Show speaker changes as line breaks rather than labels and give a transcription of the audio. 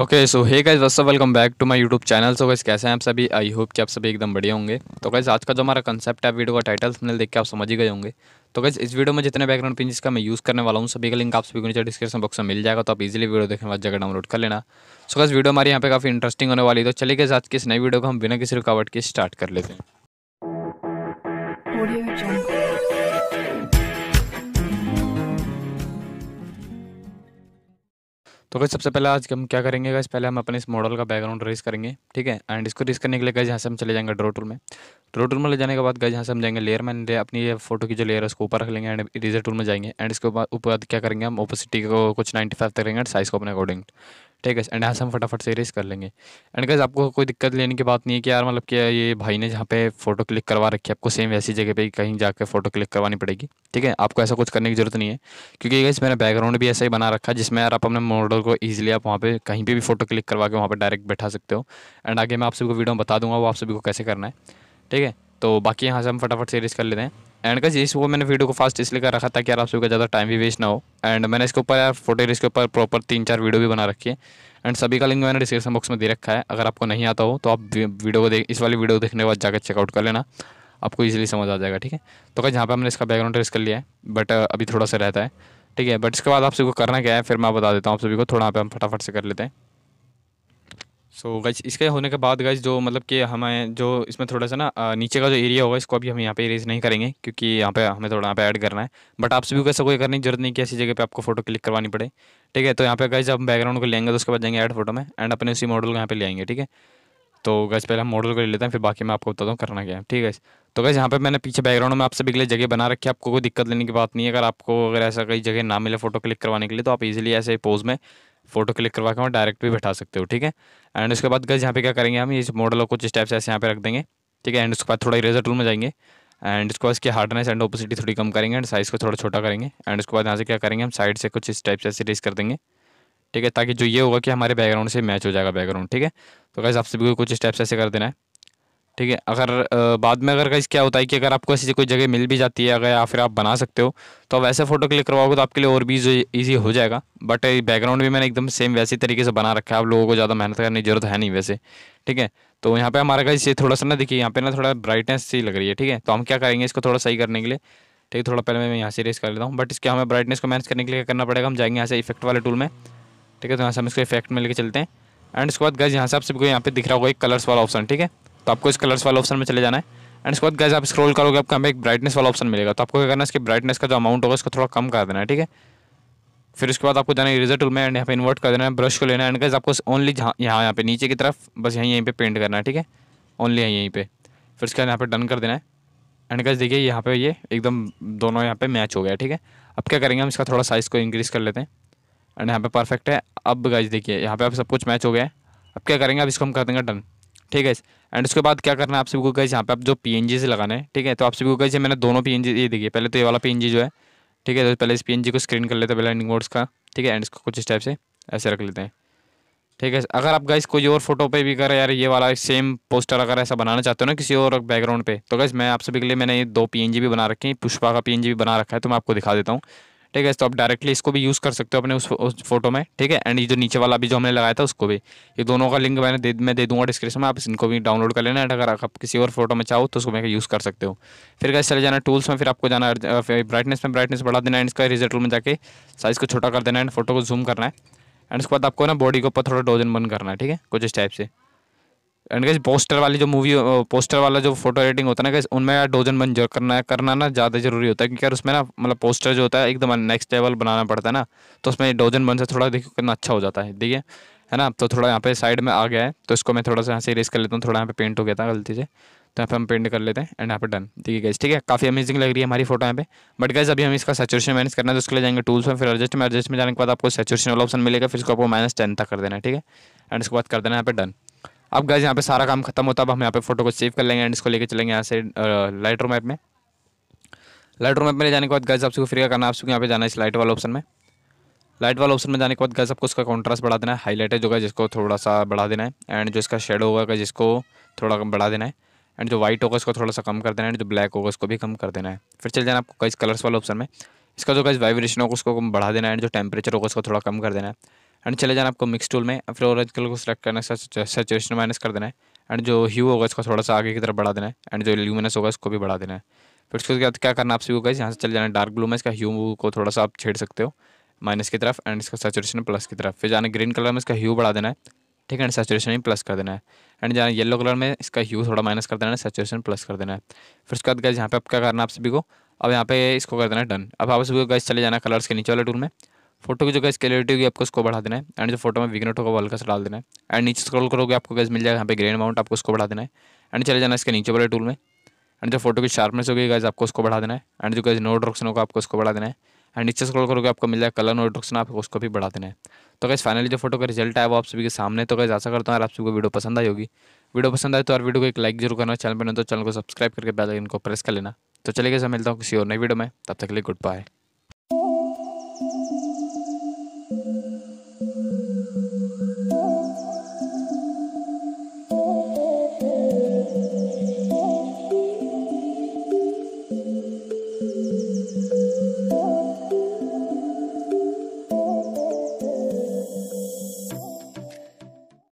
okay so hey guys what's up welcome back to my YouTube channel so guys कैसे हैं आप सभी I hope कि आप सभी एकदम बढ़िया होंगे तो गाइस आज का जो हमारा कंसेप्ट है वीडियो का टाइटल हमने देख के आप समझ ही गए होंगे तो गाइस इस वीडियो में जितने बैकग्राउंड पिंजेस का मैं यूज़ करने वाला हूँ सभी का लिंक आप सभी को नीचे डिस्क्रिप्शन बॉक्स में मिल जाएगा तो आप इजीली वीडियो देखने बाद जगह डाउनलोड कर लेना सो गाइस वीडियो हमारे यहाँ पे काफ़ी इंटरेस्टिंग होने वाली तो चलिए गए आज की इस नई वीडियो को हम बिना किसी रुकावट के स्टार्ट कर लेते हैं तो गई सबसे पहले आज हम क्या करेंगे गाइस पहले हम अपने इस मॉडल का बैकग्राउंड रेस करेंगे ठीक है एंड इसको रेस करने के लिए गए यहाँ से हम चले जाएंगे ड्रो टूल में ड्रो टूल में ले जाने के बाद गए यहाँ से हम जाएंगे लेयर में अपनी ये फोटो की जो लेयर है उसको ऊपर रख लेंगे एंड इरेजर टूल में जाएंगे एंड इसके बाद ऊपर क्या करेंगे हम ओपोसिटी को कुछ नाइन्टी फाइव तक करेंगे एंड साइज़ को अपने अकॉर्डिंग ठीक है एंड हम फटाफट से रेस कर लेंगे एंड गैस आपको कोई दिक्कत लेने की बात नहीं है कि यार मतलब क्या ये भाई ने जहाँ पे फ़ोटो क्लिक करवा रखी है आपको सेम वैसी जगह पे कहीं जाकर फ़ोटो क्लिक करवानी पड़ेगी ठीक है आपको ऐसा कुछ करने की ज़रूरत नहीं है क्योंकि गैस मैंने बैकग्राउंड भी ऐसा ही बना रखा है जिसमें यार आप अपने मॉडल को ईजिली आप वहाँ पर कहीं पर भी फ़ोटो क्लिक करवा के वहाँ पर डायरेक्ट बैठा सकते हो एंड आगे मैं आप सभी को वीडियो में बता दूँगा वो आप सभी को कैसे करना है ठीक है तो बाकी यहाँ से हम फटाफट से रेस कर लेते हैं एंड का इस वो मैंने वीडियो को फास्ट इसलिए कर रखा था कि यार आप सबका ज़्यादा टाइम भी वेस्ट ना हो एंड मैंने इसके ऊपर यार फोटो इसके ऊपर प्रॉपर तीन चार वीडियो भी बना रखी है एंड सभी का लिंक मैंने डिस्क्रिप्शन बॉक्स में दे रखा है अगर आपको नहीं आता हो तो आप वीडियो को देख इस वाली वीडियो देखने के बाद जाकर चेकआउट कर लेना आपको ईजिली समझ आ जाएगा ठीक है तो क्या जहाँ पर हमने इसका बैकग्राउंड ट्रेस कर लिया है बट uh, अभी थोड़ा सा रहता है ठीक है बट इसके बाद आप सभी को करना क्या है फिर मैं बता देता हूँ आप सभी को थोड़ा यहाँ पे हम फटाफट से कर लेते हैं सो so, गाइज इसके होने के बाद गाइज जो मतलब कि हमें जो इसमें थोड़ा सा ना नीचे का जो एरिया होगा इसको अभी हम यहाँ पे इरेज नहीं करेंगे क्योंकि यहाँ पे हमें थोड़ा यहाँ पे ऐड करना है बट आप सभी को ऐसा कोई करने की जरूरत नहीं कि ऐसी जगह पे आपको फोटो क्लिक करवानी पड़े ठीक है तो यहाँ पे गाइज आप बैकग्राउंड को लेंगे तो उसके बाद जाएंगे ऐड फोटो में एंड अपने उसी मॉडल को यहाँ पे ले आएंगे ठीक है तो गज पहले हम मॉडल को ले लेते हैं फिर बाकी मैं आपको बताता हूँ करना क्या है ठीक है तो गैस यहाँ पे मैंने पीछे बैकग्राउंड में आप सभी के लिए जगह बना रखी है आपको कोई दिक्कत लेने की बात नहीं है अगर आपको अगर ऐसा कोई जगह ना मिले फोटो क्लिक करवाने के लिए तो आप इजिली ऐसे पोज में फोटो क्लिक करवा के वहाँ डायरेक्ट भी बैठा सकते हो ठीक है एंड उसके बाद गज यहाँ पे क्या करेंगे हम इस मॉडल कुछ स्टेप्स ऐसे यहाँ पे रख देंगे ठीक है एंड उसके बाद थोड़ा इरेजर टूल में जाएंगे एंड इसको बाद इसकी हार्डनेस एंड ओपोसिटी थोड़ी कम करेंगे एंड साइज़ को थोड़ा छोटा करेंगे एंड उसके बाद यहाँ से क्या करेंगे हम साइड से कुछ इस टाइप से रेस कर देंगे ठीक है ताकि जो ये होगा कि हमारे बैकग्राउंड से मैच हो जाएगा बैकग्राउंड ठीक है तो कैसे आपसे भी कुछ स्टेप्स ऐसे कर देना है ठीक है अगर बाद में अगर कहीं क्या होता है कि अगर आपको ऐसी कोई जगह मिल भी जाती है अगर या फिर आप बना सकते हो तो आप वैसे फ़ोटो क्लिक करवाओगे तो आपके लिए और भी ईजी हो जाएगा बट बैकग्राउंड भी मैंने एकदम सेम वैसे तरीके से बना रखा है आप लोगों को ज़्यादा मेहनत करने की जरूरत है नहीं वैसे ठीक है तो यहाँ पर हमारा कहीं थोड़ा सा ना देखिए यहाँ पर ना थोड़ा ब्राइटनेस सी लग रही है ठीक है तो हम क्या करेंगे इसको थोड़ा सही करने के लिए ठीक है थोड़ा पहले मैं यहाँ से रेस कर लेता हूँ बट इसके हमें ब्राइटनेस को मैनेज करने के लिए करना पड़ेगा हम जाएंगे यहाँ से इफेक्ट वाले टूल में ठीक है तो यहाँ से हम इसको इफेक्ट में लेके चलते हैं एंड उसके बाद गज यहाँ से आप सबको यहाँ पे दिख रहा होगा एक कलर्स वाला ऑप्शन ठीक है तो आपको इस कलर्स वाले ऑप्शन में चले जाना है एंड इसके बाद गैस आप स्क्रॉल करोगे आपको हमें एक ब्राइटनेस वाला ऑप्शन मिलेगा तो आपको क्या करना है इसकी ब्राइटनेस का जो अमाउंट होगा उसको थोड़ा कम कर देना है ठीक है फिर उसके बाद आपको जाना है रिजल्ट में एंड यहाँ पे इन्वर्ट कर देना है ब्रश को लेना है एंड गैस आपको ओनली यहाँ यहाँ पे नीचे की तरफ बस यहीं यहीं पर पेंट करना है ठीक है ओनली यहीं यहीं पर फिर उसके बाद यहाँ पे डन कर देना है एंड गैस देखिए यहाँ पे ये एकदम दोनों यहाँ पे मैच हो गया ठीक है अब क्या करेंगे हम इसका थोड़ा साइज़ को इंक्रीज़ कर लेते हैं एंड यहाँ पे परफेक्ट है अब गैस देखिए यहाँ पे अब सब कुछ मैच हो गया है अब क्या करेंगे अब इसको हम कर देंगे डन ठीक है एंड उसके बाद क्या करना है आप सभी को गए यहाँ पे आप जो पी से लगाना है ठीक है तो आप सभी को गए मैंने दोनों पी ये देखिए पहले तो ये वाला पी जो है ठीक है तो पहले इस पी को स्क्रीन कर लेते हैं पहले एंडिंग का ठीक है एंड इसको कुछ इस टाइप से ऐसे रख लेते हैं ठीक है अगर आप गाइस कोई और फोटो पे भी करें यार ये वाला सेम पोस्टर अगर ऐसा बनाना चाहते हो ना किसी और बैकग्राउंड पे तो गाइस मैं आप सभी के लिए मैंने ये दो पीएनजी भी बना रखे हैं पुष्पा का पीएनजी भी बना रखा है तो मैं आपको दिखा देता हूँ ठीक है तो आप डायरेक्टली इसको भी यूज़ कर सकते हो अपने उस, उस फोटो में ठीक है एंड ये जो नीचे वाला भी जो हमने लगाया था उसको भी ये दोनों का लिंक मैंने दे मैं दे दूंगा डिस्क्रिप्शन में आप इनको भी डाउनलोड कर लेना एंड अगर आप किसी और फोटो में चाहो तो उसको मैं यूज़ कर सकते हो फिर कैसे चले जाना टूल्स में फिर आपको जाना ब्राइटनेस में ब्राइटनेस बढ़ा देना एंड इसका रिजल्ट में जाके साइज़ को छोटा कर देना एंड फोटो को जूम करना है एंड उसके बाद आपको ना बॉडी के ऊपर थोड़ा डोजन बंद करना है ठीक है कुछ इस टाइप से एंड गैस पोस्टर वाली जो मूवी पोस्टर वाला जो फोटो एडिटिंग होता है ना गैस उनमें डोजन बन करना करना ना ज़्यादा जरूरी होता है क्योंकि यार उसमें ना मतलब पोस्टर जो होता है एकदम नेक्स्ट लेवल बनाना पड़ता है ना तो उसमें डोजन बन से थोड़ा देखो कितना अच्छा हो जाता है देखिए है ना तो थोड़ा यहाँ पे साइड में आ गया है तो इसको मैं थोड़ा सा यहाँ से रेस कर लेता हूँ थोड़ा यहाँ पे पेंट हो गया था गलती से तो यहाँ पे हम पेंट कर लेते हैं एंड यहाँ पे डन ठीक है गैस ठीक है काफ़ी अमेजिंग लग रही है हमारी फोटो यहाँ पे बट गैस अभी हम इसका सेचुरेशन मैनेज करना है तो उसके लिए जाएंगे टूल्स में फिर एडजस्ट में एडजस्ट में जाने के बाद आपको सेचुरेशन वाला ऑप्शन मिलेगा फिर इसको आपको माइनस टेन तक कर देना है ठीक है एंड उसके बाद कर देना यहाँ पे डन अब गैस यहाँ पे सारा काम खत्म होता है अब हम यहाँ पे फोटो को सेव कर लेंगे एंड इसको लेके चलेंगे यहाँ से लाइटर मैप में लाइटर मैप में ले जाने के बाद गैस आपको फ्री का करना आप सबको यहाँ पे जाना है इस लाइट वाला ऑप्शन में लाइट वाला ऑप्शन में जाने के बाद गैस आपको उसका कॉन्ट्रास्ट बढ़ा देना है हाईलाइट है जो जिसको थोड़ा सा बढ़ा देना है एंड जो इसका शेड होगा गैस जिसको थोड़ा कम बढ़ा देना है एंड जो व्हाइट होगा उसको थोड़ा सा कम कर देना है जो ब्लैक होगा उसको भी कम कर देना है फिर चल जाना आपको कई कलर्स वाला ऑप्शन में इसका जो गैस वाइब्रेशन होगा उसको बढ़ा देना है एंड जो टेम्परेचर होगा उसको थोड़ा कम कर देना है एंड चले जाना आपको मिक्स टूल में फिर ऑरेंज कलर को सिलेक्ट करना है सेचुरेशन माइनस कर देना है एंड जो ह्यू होगा इसको थोड़ा सा आगे की तरफ बढ़ा देना है एंड जो ल्यूमिनस होगा इसको भी बढ़ा देना है फिर उसके बाद क्या करना आपसे होगा यहाँ से चले जाना डार्क ब्लू में इसका ह्यू को थोड़ा सा आप छेड़ सकते हो माइनस की तरफ एंड इसका सेचुरेशन प्लस की तरफ फिर जाना ग्रीन कलर में इसका ह्यू बढ़ा देना है ठीक है एंड सेचुरेशन प्लस कर देना है एंड जाना येलो कलर में इसका ह्यू थोड़ा माइनस कर देना है सेचुरेशन प्लस कर देना है फिर उसके बाद गए यहाँ पे आप क्या करना आप सभी को अब यहाँ पे इसको कर देना है डन अब आप सभी को गए चले जाना कलर्स के नीचे वाले टूल में फोटो की जो गैस क्लियरिटी होगी आपको उसको बढ़ा देना है एंड जो फोटो में विगनेट होगा वो हल्का सा डाल देना है एंड नीचे स्क्रॉल करोगे आपको गैस मिल जाएगा यहाँ पे ग्रेन अमाउंट आपको उसको बढ़ा देना है एंड चले जाना इसके नीचे वाले टूल में एंड जो फोटो की शार्पनेस होगी गैस आपको उसको बढ़ा देना है एंड जो गैस नोट ड्रक्शन होगा आपको उसको बढ़ा देना है एंड नीचे स्क्रॉल करोगे आपको मिल जाएगा कलर नोट ड्रक्शन आपको उसको भी बढ़ा देना है तो गैस फाइनली जो फोटो का रिजल्ट आया वो आप सभी के सामने तो गैस आशा करता हूँ और आप सभी को वीडियो पसंद आई होगी वीडियो पसंद आए तो और वीडियो को एक लाइक जरूर करना चैनल पर नहीं तो चैनल को सब्सक्राइब करके बेल आइकन को प्रेस कर लेना तो चलिए गैस मिलता हूँ किसी और नई वीडियो में तब तक के लिए गुड बाय